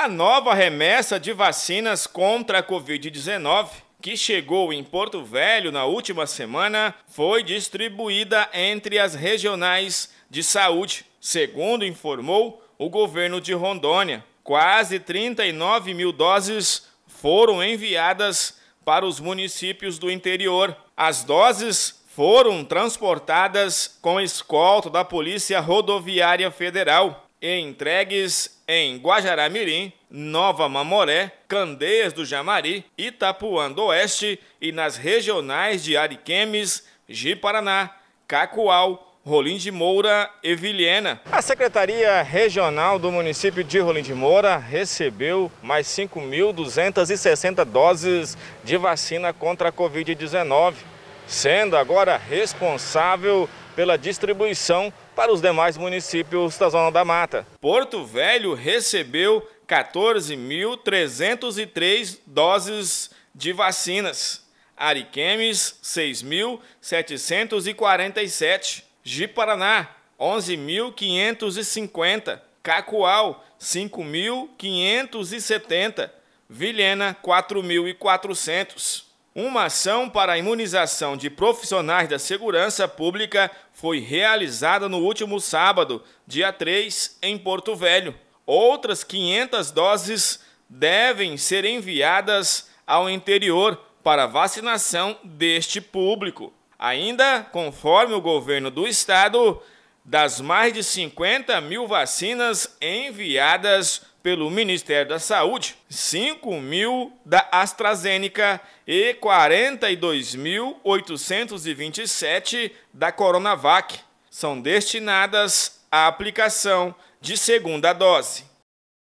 A nova remessa de vacinas contra a Covid-19, que chegou em Porto Velho na última semana, foi distribuída entre as regionais de saúde, segundo informou o governo de Rondônia. Quase 39 mil doses foram enviadas para os municípios do interior. As doses foram transportadas com escolta da Polícia Rodoviária Federal entregues em Guajará-Mirim, Nova Mamoré, Candeias do Jamari, Itapuã do Oeste e nas regionais de Ariquemes, Ji-Paraná, Cacoal, Rolim de Moura e Vilhena. A Secretaria Regional do município de Rolim de Moura recebeu mais 5.260 doses de vacina contra a Covid-19, sendo agora responsável pela distribuição para os demais municípios da Zona da Mata. Porto Velho recebeu 14.303 doses de vacinas. Ariquemes, 6.747. Jiparaná, 11.550. Cacoal, 5.570. Vilhena, 4.400 uma ação para a imunização de profissionais da segurança pública foi realizada no último sábado, dia 3, em Porto Velho. Outras 500 doses devem ser enviadas ao interior para vacinação deste público. Ainda, conforme o governo do estado, das mais de 50 mil vacinas enviadas pelo Ministério da Saúde, 5 mil da AstraZeneca e 42.827 da Coronavac são destinadas à aplicação de segunda dose.